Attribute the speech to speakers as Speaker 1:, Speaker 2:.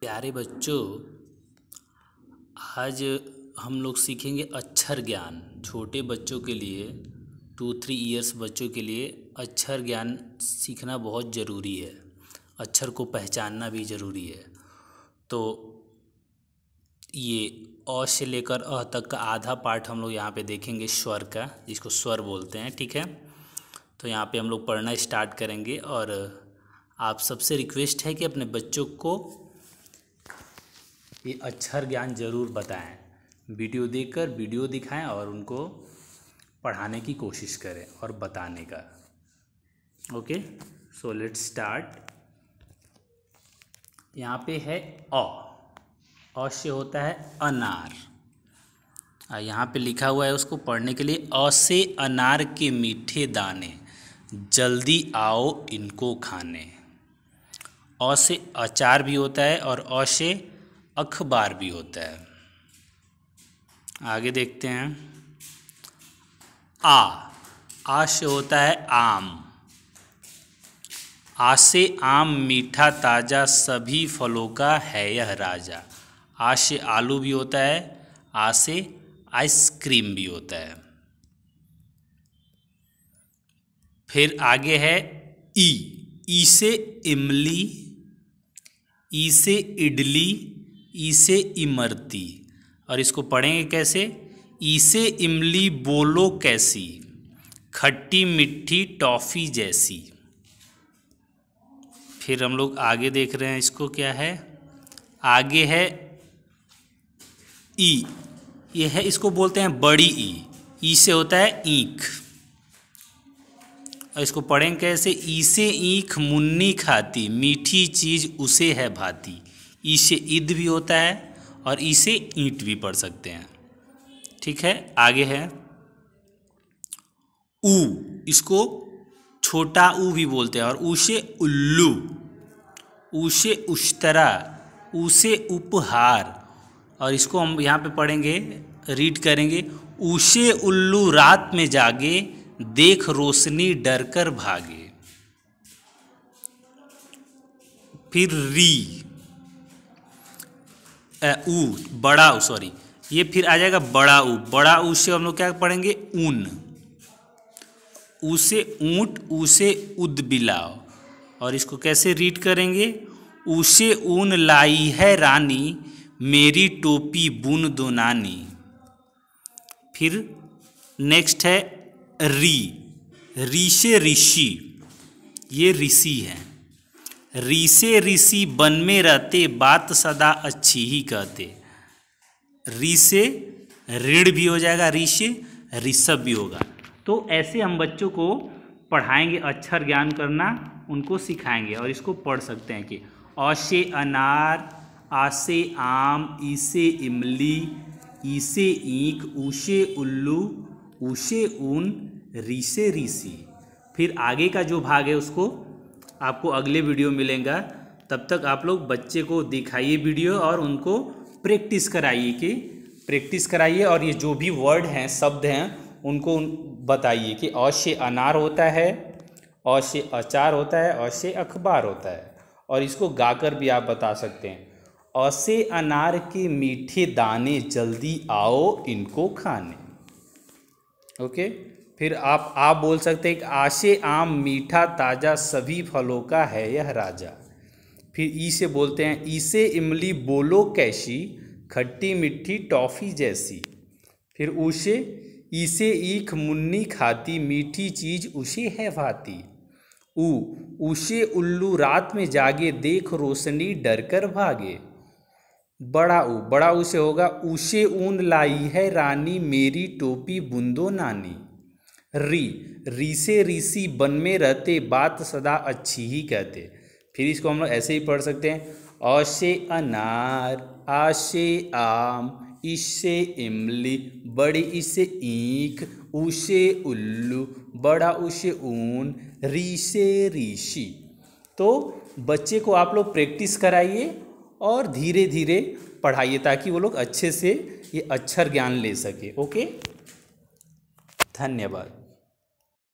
Speaker 1: प्यारे बच्चों आज हम लोग सीखेंगे अक्षर ज्ञान छोटे बच्चों के लिए टू थ्री इयर्स बच्चों के लिए अक्षर ज्ञान सीखना बहुत ज़रूरी है अक्षर को पहचानना भी ज़रूरी है तो ये अ से लेकर अ तक का आधा पार्ट हम लोग यहाँ पे देखेंगे स्वर का जिसको स्वर बोलते हैं ठीक है तो यहाँ पे हम लोग पढ़ना स्टार्ट करेंगे और आप सबसे रिक्वेस्ट है कि अपने बच्चों को ये अक्षर ज्ञान ज़रूर बताएं वीडियो देखकर वीडियो दिखाएं और उनको पढ़ाने की कोशिश करें और बताने का ओके सो लेट स्टार्ट यहाँ पे है अ से होता है अनार यहाँ पे लिखा हुआ है उसको पढ़ने के लिए अ से अनार के मीठे दाने जल्दी आओ इनको खाने अ से अचार भी होता है और अ से अखबार भी होता है आगे देखते हैं आ आ से होता है आम आसे आम मीठा ताज़ा सभी फलों का है यह राजा से आलू भी होता है आसे आइसक्रीम भी होता है फिर आगे है ई ई से इमली ई से इडली ई से इमरती और इसको पढ़ेंगे कैसे ईसे इमली बोलो कैसी खट्टी मिट्टी टॉफ़ी जैसी फिर हम लोग आगे देख रहे हैं इसको क्या है आगे है ई ये है इसको बोलते हैं बड़ी ई ई से होता है ईख और इसको पढ़ेंगे कैसे ईसे ईख मुन्नी खाती मीठी चीज़ उसे है भाती ई से ईद भी होता है और ई से ईंट भी पढ़ सकते हैं ठीक है आगे है ऊ इसको छोटा ऊ भी बोलते हैं और ऊ से उल्लू ऊ से उश्तरा ऊ से उपहार और इसको हम यहाँ पे पढ़ेंगे रीड करेंगे ऊसे उल्लू रात में जागे देख रोशनी डर कर भागे फिर री ऊ बड़ा ऊ सॉरी ये फिर आ जाएगा बड़ा ऊ बड़ा ऊ से हम लोग क्या पढ़ेंगे ऊन उसे ऊंट उसे उद बिलाओ और इसको कैसे रीड करेंगे उसे ऊन लाई है रानी मेरी टोपी बुन दो नानी फिर नेक्स्ट है री री ऋषि ये ऋषि है ऋषे ऋषि बन में रहते बात सदा अच्छी ही कहते ऋषे ऋण भी हो जाएगा ऋषे ऋषभ भी होगा तो ऐसे हम बच्चों को पढ़ाएंगे अक्षर ज्ञान करना उनको सिखाएंगे और इसको पढ़ सकते हैं कि अशे अनार आसे आम ईसे इमली ईसे ईख उषे उल्लू उषे ऊन ऋषे ऋषि फिर आगे का जो भाग है उसको आपको अगले वीडियो मिलेगा तब तक आप लोग बच्चे को दिखाइए वीडियो और उनको प्रैक्टिस कराइए कि प्रैक्टिस कराइए और ये जो भी वर्ड हैं शब्द हैं उनको बताइए कि अ से अनार होता है अ से अचार होता है अ से अखबार होता है और इसको गाकर भी आप बता सकते हैं अ से अनार के मीठे दाने जल्दी आओ इनको खाने ओके फिर आप आप बोल सकते हैं कि आशे आम मीठा ताज़ा सभी फलों का है यह राजा फिर ई से बोलते हैं ईसे इमली बोलो कैसी खट्टी मिट्टी टॉफ़ी जैसी फिर उसे ईसे ईख मुन्नी खाती मीठी चीज़ उसे है भाती ऊ उसे उल्लू रात में जागे देख रोशनी डर कर भागे बड़ा ऊ बड़ा उसे होगा उसे ऊन लाई है रानी मेरी टोपी बुंदो नानी री री से ऋषि बन में रहते बात सदा अच्छी ही कहते फिर इसको हम लोग ऐसे ही पढ़ सकते हैं औशे अनार आशे आम इसे इमली बड़ी इसे ईख उसे उल्लू बड़ा उसे ऊन री से ऋषि तो बच्चे को आप लोग प्रैक्टिस कराइए और धीरे धीरे पढ़ाइए ताकि वो लोग अच्छे से ये अक्षर ज्ञान ले सके ओके धन्यवाद